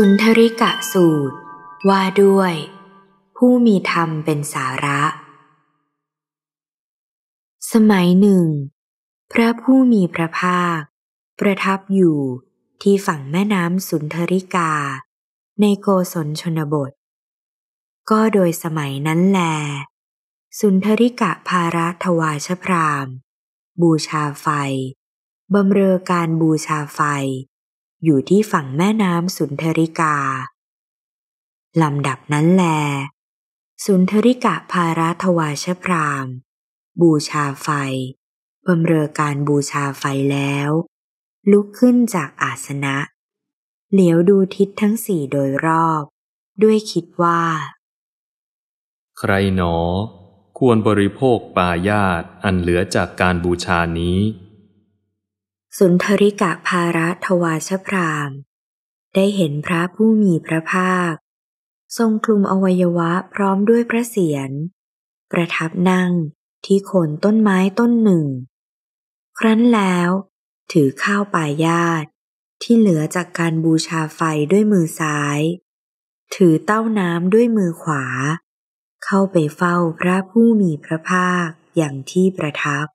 สุนทริกะสูตรว่าด้วย ผู้มีธรรมเป็นสาระ สมัยหนึ่ง พระผู้มีพระภาค ประทับอยู่ที่ฝั่งแม่น้ำสุนทริกา ในโกศลชนบท ก็โดยสมัยนั้นแล สุนทริกะภารัทวาชพราม บูชาไฟบำเรอการบูชาไฟอยู่ที่ฝั่งแม่น้ำสุนทริกา ลำดับนั้นแล สุนทริกะพาราทวาชพราม บูชาไฟบำเรอการบูชาไฟแล้ว ลุกขึ้นจากอาสนะ เหลียวดูทิศทั้งสี่โดยรอบ ด้วยคิดว่า ใครหนอ ควรบริโภคปายาตอันเหลือจากการบูชานี้สุนทริกะภาระทวาชพรามได้เห็นพระผู้มีพระภาค ทรงคลุมอวัยวะพร้อมด้วยพระเศียรประทับนั่งที่โคนต้นไม้ต้นหนึ่ง ครั้นแล้ว ถือข้าวปายาตที่เหลือจากการบูชาไฟด้วยมือซ้าย ถือเต้าน้ำด้วยมือขวา เข้าไปเฝ้าพระผู้มีพระภาคอย่างที่ประทับ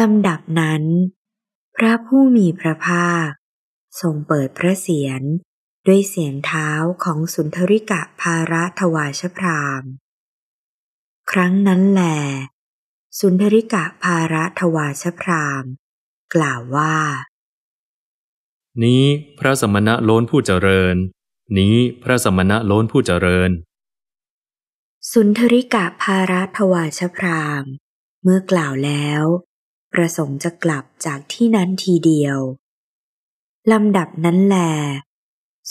ลำดับนั้นพระผู้มีพระภาคทรงเปิดพระเสียรด้วยเสียงเท้าของสุนทริกะภาระทวาชพราม ครั้งนั้นแหลสุนทริกะภาระทวาชพรามกล่าวว่า นี้พระสมณะโล้นผู้เจริญ นี้พระสมณะโล้นผู้เจริญ สุนทริกะภาระทวาชพรามเมื่อกล่าวแล้วประสงค์จะกลับจากที่นั้นทีเดียวลำดับนั้นแล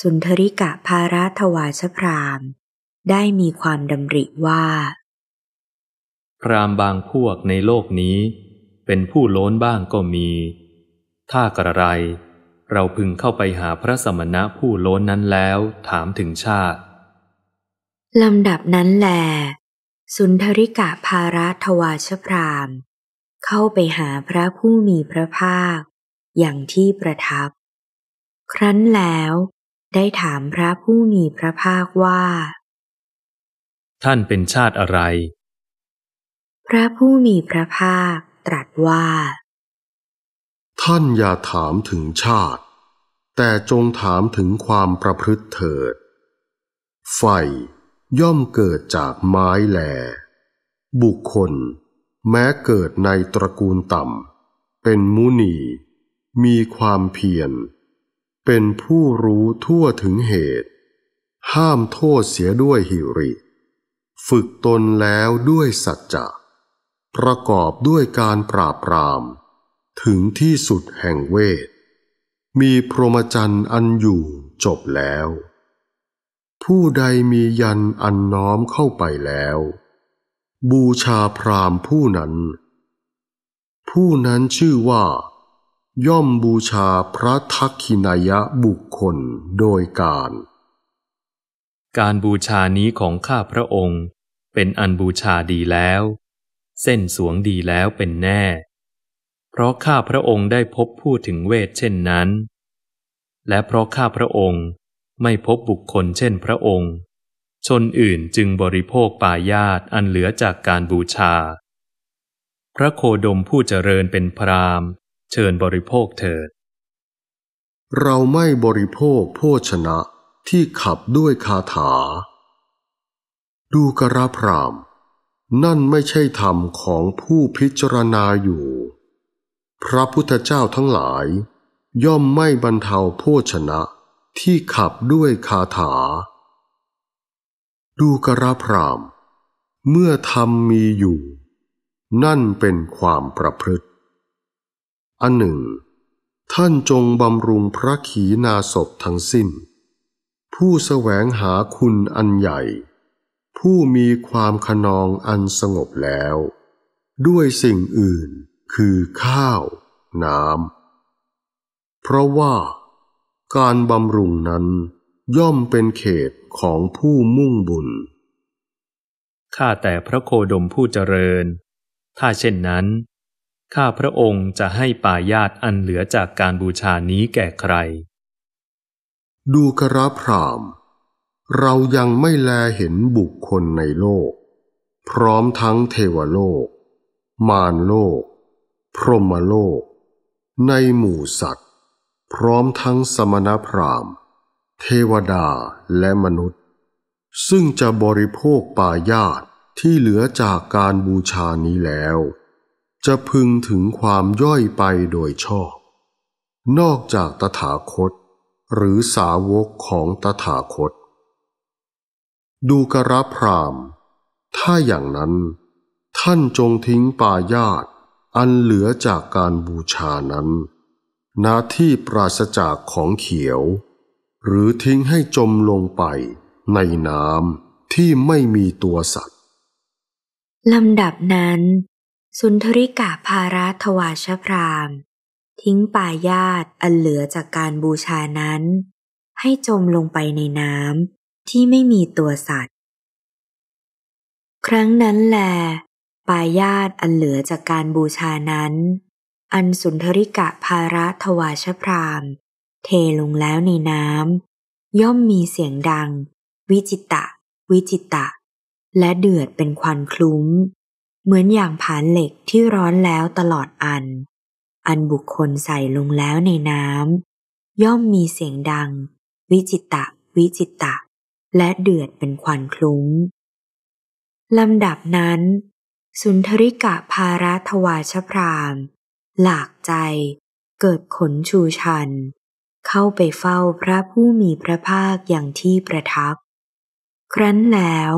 สุนทริกะภาราทวาชพรามได้มีความดำริว่า พรามบางพวกในโลกนี้ เป็นผู้โล้นบ้างก็มี ถ้ากระไร เราพึงเข้าไปหาพระสมณะผู้โล้นนั้นแล้วถามถึงชาติลำดับนั้นแล สุนทริกะภาราทวาชพรามเข้าไปหาพระผู้มีพระภาค อย่างที่ประทับ ครั้นแล้วได้ถามพระผู้มีพระภาคว่า ท่านเป็นชาติอะไร พระผู้มีพระภาคตรัสว่า ท่านอย่าถามถึงชาติ แต่จงถามถึงความประพฤติเถิดไฟย่อมเกิดจากไม้แหลบุคคลแม้เกิดในตระกูลต่ำ เป็นมุนี มีความเพียร เป็นผู้รู้ทั่วถึงเหตุ ห้ามโทษเสียด้วยหิริ ฝึกตนแล้วด้วยสัจจะ ประกอบด้วยการปราบปราม ถึงที่สุดแห่งเวท มีพรหมจรรย์อันอยู่จบแล้ว ผู้ใดมียันอันน้อมเข้าไปแล้วบูชาพราหมณ์ผู้นั้น ผู้นั้นชื่อว่า ย่อมบูชาพระทักขินายะบุคคลโดยการ การบูชานี้ของข้าพระองค์เป็นอันบูชาดีแล้ว เส้นสวงดีแล้วเป็นแน่ เพราะข้าพระองค์ได้พบผู้ถึงเวทเช่นนั้น และเพราะข้าพระองค์ไม่พบบุคคลเช่นพระองค์ชนอื่นจึงบริโภคปายาตอันเหลือจากการบูชา พระโคดมผู้เจริญเป็นพรามเชิญบริโภคเถิด เราไม่บริโภคโภชนะที่ขับด้วยคาถา ดูกระพรามนั่นไม่ใช่ธรรมของผู้พิจารณาอยู่ พระพุทธเจ้าทั้งหลาย ย่อมไม่บรรเทาโภชนะที่ขับด้วยคาถาดูกระพราม เมื่อธรรมมีอยู่ นั่นเป็นความประพฤติอันหนึ่ง ท่านจงบำรุงพระขีณาสพทั้งสิ้น ผู้แสวงหาคุณอันใหญ่ ผู้มีความขนองอันสงบแล้ว ด้วยสิ่งอื่นคือข้าว น้ำ เพราะว่าการบำรุงนั้นย่อมเป็นเขตของผู้มุ่งบุญ ข้าแต่พระโคดมผู้เจริญ ถ้าเช่นนั้น ข้าพระองค์จะให้ป่ายาตอันเหลือจากการบูชานี้แก่ใคร ดูกระพราม เรายังไม่แลเห็นบุคคลในโลก พร้อมทั้งเทวโลก มารโลก พรหมโลก ในหมู่สัตว์ พร้อมทั้งสมณพราหมณ์เทวดาและมนุษย์ ซึ่งจะบริโภคป่าญาติ ที่เหลือจากการบูชานี้แล้ว จะพึงถึงความย่อยไปโดยชอบ นอกจากตถาคตหรือสาวกของตถาคต ดูกระพราม ถ้าอย่างนั้น ท่านจงทิ้งป่าญาติ อันเหลือจากการบูชานั้นนาที่ปราศจากของเขียวหรือทิ้งให้จมลงไปในน้ำที่ไม่มีตัวสัตว์ ลำดับนั้น สุนทริกะภารัทวาชพรามทิ้งป่าญาติอันเหลือจากการบูชานั้น ให้จมลงไปในน้ำที่ไม่มีตัวสัตว์ ครั้งนั้น แลป่าญาติอันเหลือจากการบูชานั้น อันสุนทริกะภารัทวาชพรามเทลงแล้วในน้ำย่อมมีเสียงดังวิจิตะวิจิตะ และเดือดเป็นควันคลุ้มเหมือนอย่างผานเหล็กที่ร้อนแล้วตลอดอัน อันบุคคลใส่ลงแล้วในน้ำย่อมมีเสียงดังวิจิตะวิจิตะ และเดือดเป็นควันคลุ้มลำดับนั้น สุนทริกะภารัทวาชพรามหลากใจเกิดขนชูชันเข้าไปเฝ้าพระผู้มีพระภาคอย่างที่ประทับ ครั้นแล้ว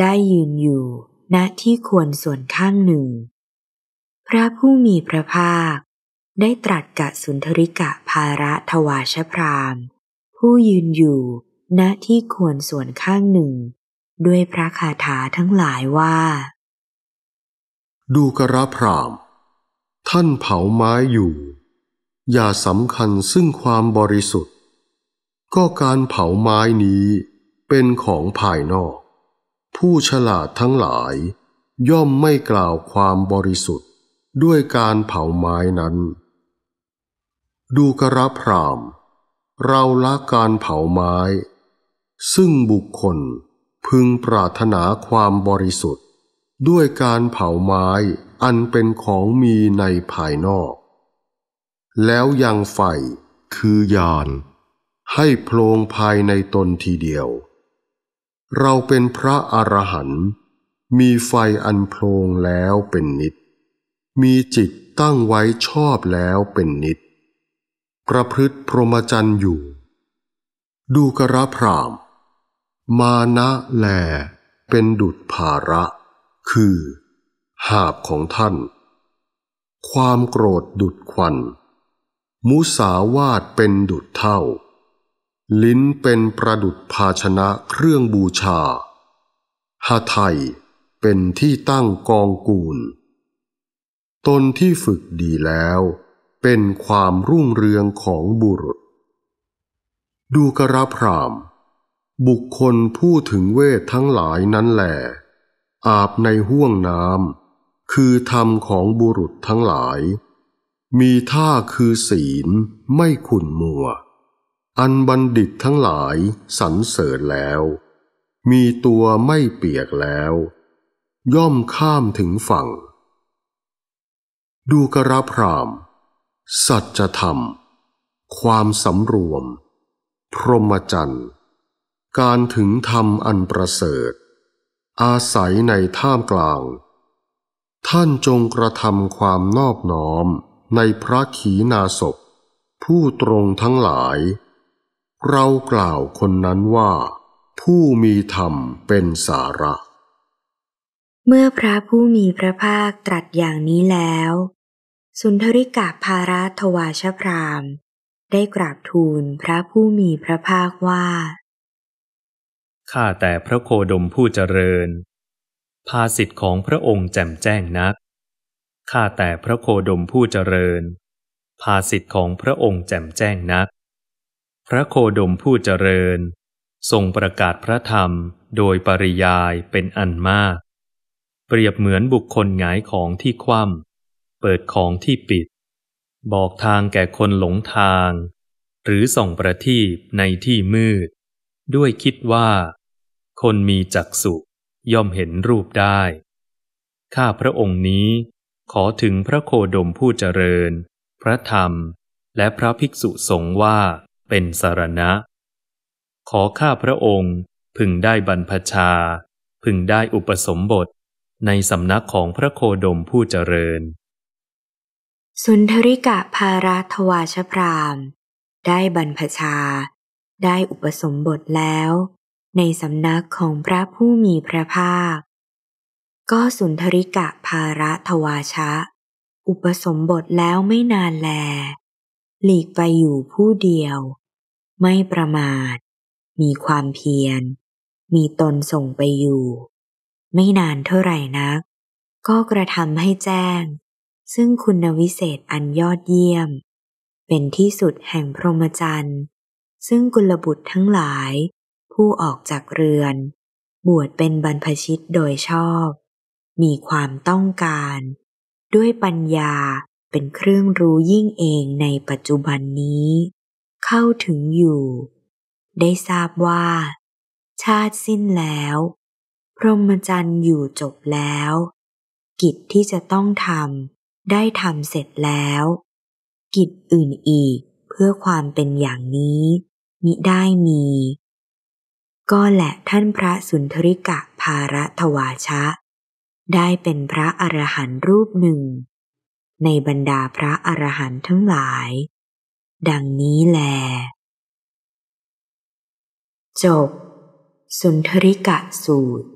ได้ยืนอยู่ณที่ควรส่วนข้างหนึ่ง พระผู้มีพระภาคได้ตรัสกับสุนทริกะภาระทวาชพรามผู้ยืนอยู่ณที่ควรส่วนข้างหนึ่ง ด้วยพระคาถาทั้งหลายว่า ดูกระพรามท่านเผาไม้อยู่อย่าสำคัญซึ่งความบริสุทธิ์ ก็การเผาไม้นี้เป็นของภายนอก ผู้ฉลาดทั้งหลาย ย่อมไม่กล่าวความบริสุทธิ์ด้วยการเผาไม้นั้น ดูกระพราม เราละการเผาไม้ ซึ่งบุคคลพึงปรารถนาความบริสุทธิ์ ด้วยการเผาไม้อันเป็นของมีในภายนอกแล้วยังไฟคือยาน ให้โพลงภายในตนทีเดียว เราเป็นพระอรหันต์มีไฟอันโพลงแล้วเป็นนิด มีจิตตั้งไว้ชอบแล้วเป็นนิด ประพฤติพรหมจรรย์อยู่ ดูกระพราม มานะแล เป็นดุจภาระ คือ หาบของท่าน ความโกรธดุดควันมุสาวาทเป็นดุจเท่า ลิ้นเป็นประดุจภาชนะเครื่องบูชาหาไทยเป็นที่ตั้งกองกูล ตนที่ฝึกดีแล้ว เป็นความรุ่งเรืองของบุรุษ ดูกระพราม บุคคลผู้ถึงเวททั้งหลายนั้นแหลอาบในห้วงน้ำคือธรรมของบุรุษทั้งหลายมีท่าคือศีลไม่ขุนมัว อันบัณฑิตทั้งหลายสรรเสริญแล้ว มีตัวไม่เปียกแล้ว ย่อมข้ามถึงฝั่ง ดูกระพราม สัจธรรม ความสำรวม พรหมจรรย์ การถึงธรรมอันประเสริฐ อาศัยในท่ามกลาง ท่านจงกระทำความนอบน้อมในพระขีณาศพ ผู้ตรงทั้งหลาย เรากล่าวคนนั้นว่า ผู้มีธรรมเป็นสาระ เมื่อพระผู้มีพระภาคตรัสอย่างนี้แล้ว สุนทริกาภาระทวาชพราม ได้กราบทูลพระผู้มีพระภาคว่า ข้าแต่พระโคดมผู้เจริญ ภาสิทธิ์ของพระองค์แจ่มแจ้งนักข้าแต่พระโคดมผู้เจริญ ภาสิทธิ์ของพระองค์แจ่มแจ้งนัก พระโคดมผู้เจริญ ทรงประกาศพระธรรมโดยปริยายเป็นอันมาก เปรียบเหมือนบุคคลหงายของที่คว่ำเปิดของที่ปิด บอกทางแก่คนหลงทาง หรือส่องประทีปในที่มืด ด้วยคิดว่า คนมีจักษุย่อมเห็นรูปได้ ข้าพระองค์นี้ขอถึงพระโคดมผู้เจริญ พระธรรมและพระภิกษุสงฆ์ว่าเป็นสารณะ ขอข้าพระองค์พึงได้บรรพชา พึงได้อุปสมบทในสำนักของพระโคดมผู้เจริญ สุนทริกะภาราทวาชพรามได้บรรพชา ได้อุปสมบทแล้วในสำนักของพระผู้มีพระภาคก็สุนทริกะภาระทวาชะ อุปสมบทแล้วไม่นานแล หลีกไปอยู่ผู้เดียว ไม่ประมาท มีความเพียร มีตนส่งไปอยู่ ไม่นานเท่าไหร่นัก ก็กระทำให้แจ้ง ซึ่งคุณวิเศษอันยอดเยี่ยม เป็นที่สุดแห่งพรหมจรรย์ ซึ่งกุลบุตรทั้งหลาย ผู้ออกจากเรือน บวชเป็นบรรพชิตโดยชอบมีความต้องการ ด้วยปัญญาเป็นเครื่องรู้ยิ่งเองในปัจจุบันนี้ เข้าถึงอยู่ ได้ทราบว่า ชาติสิ้นแล้ว พรหมจรรย์อยู่จบแล้ว กิจที่จะต้องทำได้ทำเสร็จแล้ว กิจอื่นอีกเพื่อความเป็นอย่างนี้มิได้มี ก็แหละท่านพระสุนทริกะภารทวาชะได้เป็นพระอรหันต์รูปหนึ่ง ในบรรดาพระอรหันต์ทั้งหลาย ดังนี้แล จบ สุนทริกะสูตร